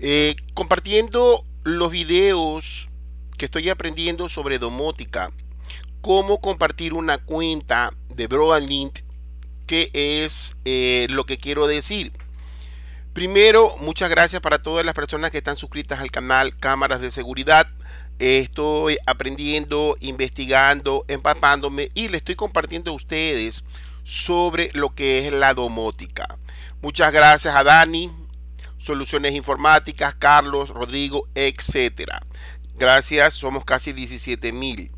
Eh, compartiendo los videos que estoy aprendiendo sobre domótica, cómo compartir una cuenta de Broadlink, que es eh, lo que quiero decir. Primero, muchas gracias para todas las personas que están suscritas al canal Cámaras de Seguridad. Estoy aprendiendo, investigando, empapándome y le estoy compartiendo a ustedes sobre lo que es la domótica. Muchas gracias a Dani, soluciones informáticas, Carlos, Rodrigo, etcétera. Gracias, somos casi 17 mil.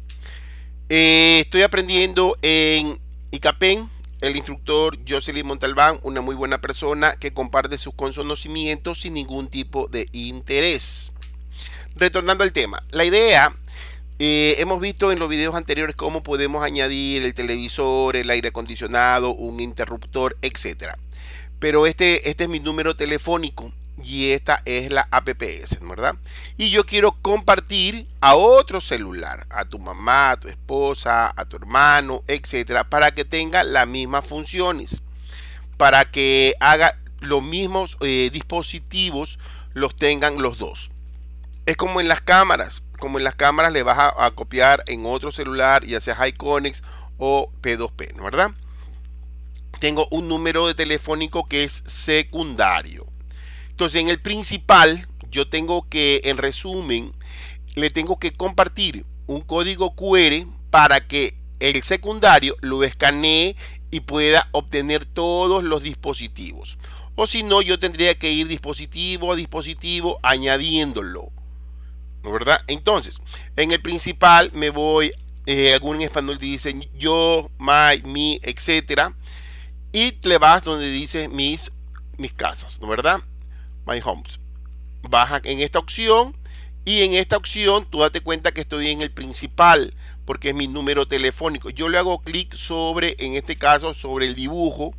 Eh, estoy aprendiendo en ICAPEN, el instructor Jocelyn Montalbán, una muy buena persona que comparte sus conocimientos sin ningún tipo de interés. Retornando al tema, la idea eh, hemos visto en los videos anteriores cómo podemos añadir el televisor, el aire acondicionado, un interruptor, etcétera Pero este, este es mi número telefónico y esta es la APPS, ¿verdad? Y yo quiero compartir a otro celular, a tu mamá, a tu esposa, a tu hermano, etcétera, para que tenga las mismas funciones, para que haga los mismos eh, dispositivos, los tengan los dos. Es como en las cámaras, como en las cámaras le vas a, copiar en otro celular, ya sea Iconex o P2P, p ¿verdad? Tengo un número de telefónico que es secundario. Entonces en el principal yo tengo que, en resumen, le tengo que compartir un código QR para que el secundario lo escanee y pueda obtener todos los dispositivos. O si no, yo tendría que ir dispositivo a dispositivo añadiéndolo. ¿verdad? Entonces, en el principal me voy, eh, algún en español dicen yo, my, mi, etcétera, y le vas donde dice mis, mis casas, ¿no verdad? My homes. Baja en esta opción y en esta opción tú date cuenta que estoy en el principal porque es mi número telefónico. Yo le hago clic sobre, en este caso, sobre el dibujo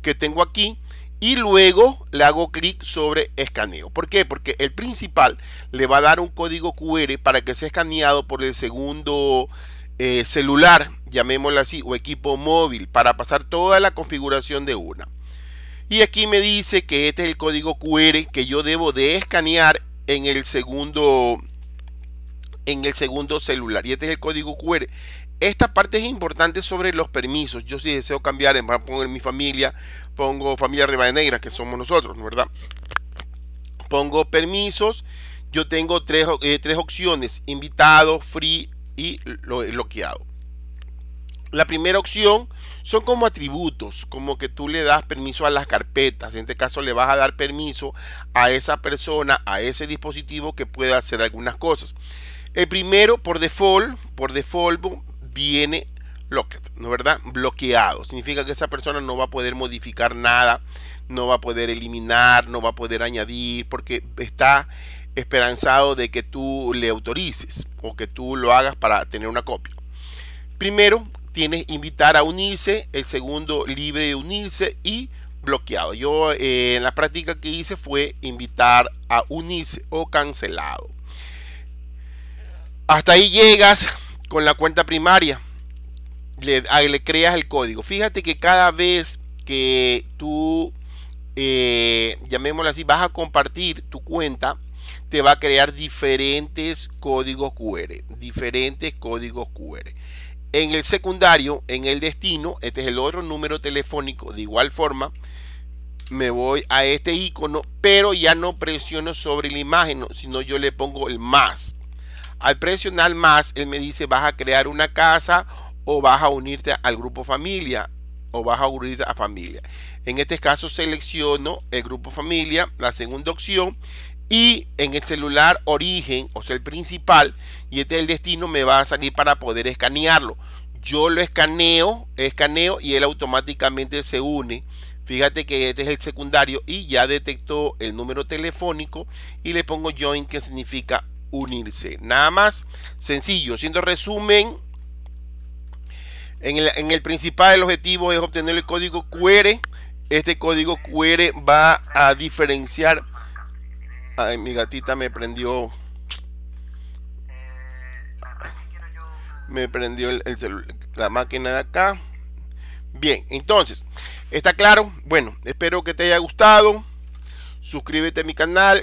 que tengo aquí y luego le hago clic sobre escaneo. ¿Por qué? Porque el principal le va a dar un código QR para que sea escaneado por el segundo eh, celular, llamémoslo así, o equipo móvil, para pasar toda la configuración de una. Y aquí me dice que este es el código QR que yo debo de escanear en el segundo en el segundo celular. Y este es el código QR esta parte es importante sobre los permisos. Yo si deseo cambiar, en pongo en mi familia, pongo familia Rivadeneira, que somos nosotros, ¿verdad? Pongo permisos. Yo tengo tres, eh, tres opciones, invitado, free y eh, bloqueado. La primera opción son como atributos, como que tú le das permiso a las carpetas. En este caso le vas a dar permiso a esa persona, a ese dispositivo que pueda hacer algunas cosas. El primero, por default, por default, viene locked, ¿no verdad? Bloqueado. Significa que esa persona no va a poder modificar nada, no va a poder eliminar, no va a poder añadir, porque está esperanzado de que tú le autorices o que tú lo hagas para tener una copia. Primero, tienes invitar a unirse, el segundo, libre de unirse y bloqueado. Yo eh, en la práctica que hice fue invitar a unirse o cancelado. Hasta ahí llegas, con la cuenta primaria. Le, creas el código. Fíjate que cada vez que tú, eh, llamémoslo así, vas a compartir tu cuenta, te va a crear diferentes códigos QR. Diferentes códigos QR. En el secundario, en el destino, este es el otro número telefónico. De igual forma, me voy a este icono, pero ya no presiono sobre la imagen, sino yo le pongo el más. Al presionar más, él me dice, vas a crear una casa o vas a unirte al grupo familia o vas a unirte a familia. En este caso selecciono el grupo familia, la segunda opción, y en el celular origen, o sea, el principal, y este es el destino, me va a salir para poder escanearlo. Yo lo escaneo, escaneo y él automáticamente se une. Fíjate que este es el secundario y ya detectó el número telefónico y le pongo join que significa unirse. Nada más sencillo, siendo resumen, en el, principal objetivo es obtener el código QR. Este código QR va a diferenciar... a mi gatita me prendió... Me prendió la máquina de acá. Bien, entonces, ¿está claro? Bueno, espero que te haya gustado. Suscríbete a mi canal,